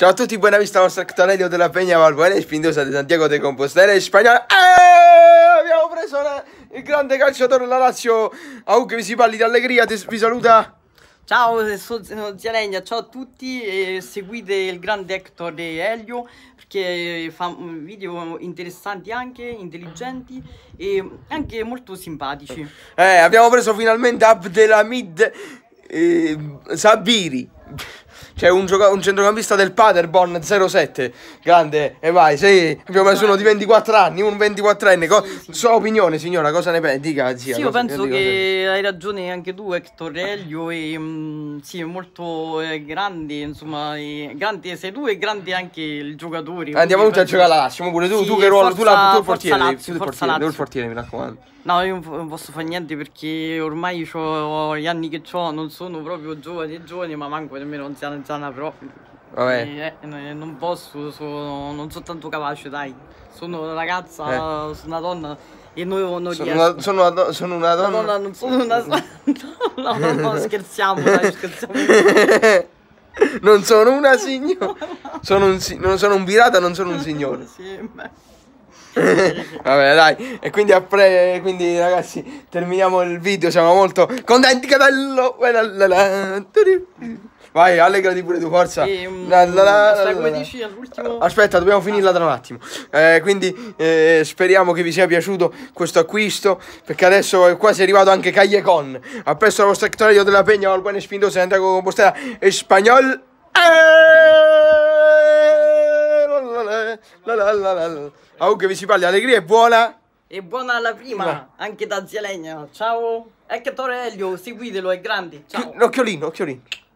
Ciao a tutti, buenas a a Tonelio della Peña Valbuena e Spindosa di Santiago de Compostela in Spagnolo. Eeeh, abbiamo preso la, il grande calciatore della Lazio. Au che vi si parli di allegria, te, vi saluta. Ciao, eh, sono Legna, ciao a tutti e seguite il grande Hector e Elio perché fa mm, video interessanti anche, intelligenti e anche molto simpatici. Eh, abbiamo preso finalmente Abdelhamid eh, Sabiri. C'è cioè, un, un, centrocampista del Paderborn 07. Grande, e vai, sei. Abbiamo messo uno di 24 anni, un 24enne. Co- sì, sì. Sua opinione, signora, cosa ne pensi? Dica, zia, sì, io penso che cosa... hai ragione anche tu, Hector Elio. E, mh, mm, sì, molto eh, grandi, insomma, e, grandi sei tu e grande anche il giocatore. Andiamo tutti a giocare alla pure tu, sì, tu che ruolo, forza, tu la tu portiere, Lazio, tu portiere, devo il portiere, mi raccomando. No, io non posso fare niente perché ormai ho gli anni che ho, non sono proprio giovane giovani, ma manco nemmeno non metropolitana però Vabbè. Eh, eh, non posso, sono, non sono tanto capace, dai. Sono una ragazza, eh. sono una donna e noi non sono una, sono, una do, sono una, donna. No, donna, non sono una no, no, no, scherziamo, dai, scherziamo. non sono una signora. Sono un, non sono un pirata, non sono un signore. Vabbè dai E quindi, pre... quindi, ragazzi Terminiamo il video Siamo molto contenti che bello Vai, allegrati pure tu, forza. E, um, la, la, la, come dici all'ultimo. Aspetta, dobbiamo finirla tra un attimo. Eh, quindi eh, speriamo che vi sia piaciuto questo acquisto. Perché adesso è quasi arrivato anche Callecon. Appresso la vostra Hectorio della Pegna, Albano Spindosa, Santiago Compostela e Spagnol. Eh, Auguro che vi si parli, allegria e buona. E buona alla prima, Ma. anche da Zia Legna. Ciao, Hector Elio, seguitelo, è grande. Ciao. L'occhiolino, occhiolino. occhiolino.